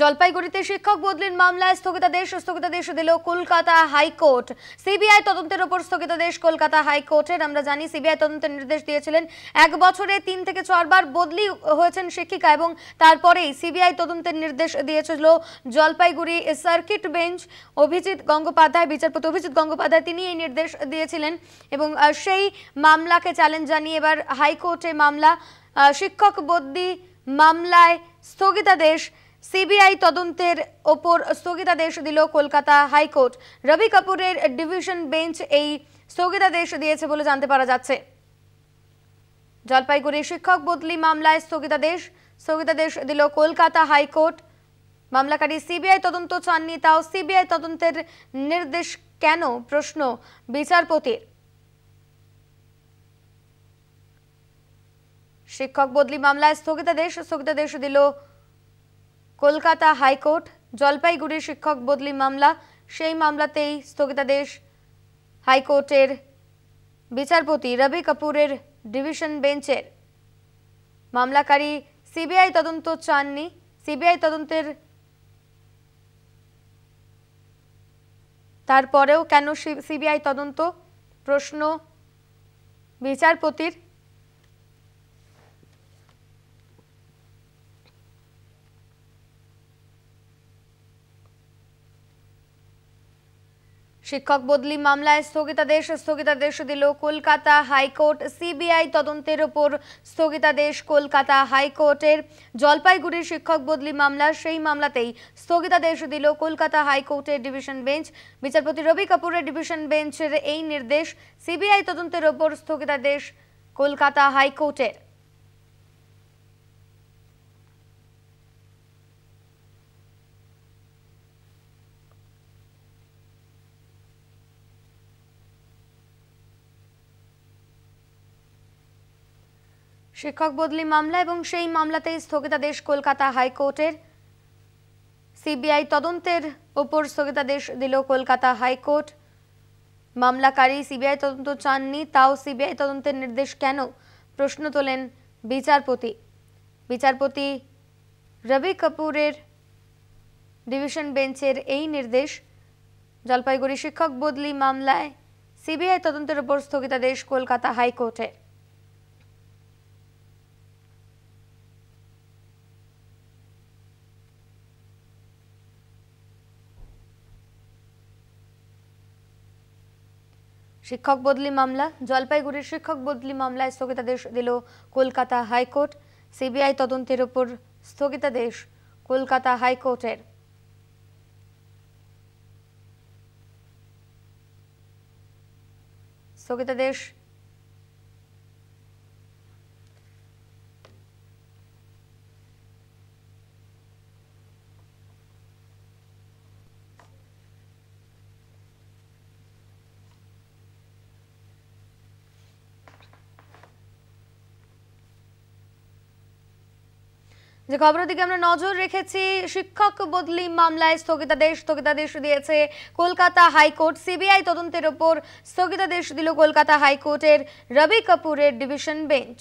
জলপাইগুড়িতে শিক্ষক বদলির মামলায় স্থগিতাদেশ স্থগিতাদেশ দিল কলকাতা হাইকোর্ট সিবিআই তদন্তের ওপর স্থগিতাদেশ কলকাতা হাইকোর্টের আমরা জানি সিবিআই তদন্তের নির্দেশ দিয়েছিলেন এক বছরে তিন থেকে চারবার বদলি হয়েছেন শিক্ষিকা এবং তারপরেই সিবিআই তদন্তের নির্দেশ দিয়েছিল জলপাইগুড়ি সার্কিট বেঞ্চ অভিজিৎ গঙ্গোপাধ্যায় বিচারপতি অভিজিৎ গঙ্গোপাধ্যায় তিনি এই নির্দেশ দিয়েছিলেন এবং সেই মামলাকে চ্যালেঞ্জ জানিয়ে এবার হাইকোর্টে মামলা শিক্ষক বদলি মামলায় স্থগিতাদেশ সিবিআই তদন্তের ওপর স্থগিতাদেশ দিল কলকাতা হাইকোর্ট রবি কাপুরের ডিভিশন বেঞ্চ এই স্থগিতাদেশ দিয়েছে বলে জানতে পারা যাচ্ছে জলপাইগুড়ি শিক্ষক বদলি মামলায় স্থগিতাদেশ স্থগিতাদেশ দিল কলকাতা হাইকোর্ট মামলাকারী সিবিআই তদন্ত চাননি তাও সিবিআই তদন্তের নির্দেশ কেন প্রশ্ন বিচারপতির শিক্ষক বদলি মামলায় স্থগিতাদেশ স্থগিতাদেশ দিল কলকাতা হাইকোর্ট জলপাইগুড়ির শিক্ষক বদলি মামলা সেই মামলাতেই স্থগিতাদেশ হাইকোর্টের বিচারপতি রবি কাপুরের ডিভিশন বেঞ্চের মামলাকারী সিবিআই তদন্ত চাননি সিবিআই তদন্তের তারপরেও কেন সিবিআই তদন্ত প্রশ্ন বিচারপতির শিক্ষক বদলি মামলায় স্থগিতাদেশ স্থগিতাদেশ দিল কলকাতা হাইকোর্ট সিবিআই তদন্তের ওপর স্থগিতাদেশ কলকাতা হাইকোর্টের জলপাইগুড়ির শিক্ষক বদলি মামলা সেই মামলাতেই স্থগিতাদেশ দিল কলকাতা হাইকোর্টের ডিভিশন বেঞ্চ বিচারপতি রবি কাপুরের ডিভিশন বেঞ্চের এই নির্দেশ সিবিআই তদন্তের ওপর স্থগিতাদেশ কলকাতা হাইকোর্টের শিক্ষক বদলি মামলা এবং সেই মামলাতেই স্থগিতাদেশ কলকাতা হাইকোর্টের সিবিআই তদন্তের ওপর স্থগিতাদেশ দিল কলকাতা হাইকোর্ট মামলাকারী সিবিআই তদন্ত চাননি তাও সিবিআই তদন্তের নির্দেশ কেন প্রশ্ন তোলেন বিচারপতি বিচারপতি রবি কাপুরের ডিভিশন বেঞ্চের এই নির্দেশ জলপাইগুড়ি শিক্ষক বদলি মামলায় সিবিআই তদন্তের ওপর স্থগিতাদেশ কলকাতা হাইকোর্টের শিক্ষক বদলি মামলা জলপাইগুড়ির শিক্ষক বদলি মামলায় স্থগিতাদেশ দিল কলকাতা হাইকোর্ট সিবিআই তদন্তের উপর স্থগিতাদেশ কলকাতা হাইকোর্টের স্থগিতাদেশ যে খবরের দিকে আমরা নজর রেখেছি শিক্ষক বদলি মামলায় স্থগিতাদেশ স্থগিতাদেশ দিয়েছে কলকাতা হাইকোর্ট সিবিআই তদন্তের ওপর স্থগিতাদেশ দিল কলকাতা হাইকোর্টের রবি কাপুরের ডিভিশন বেঞ্চ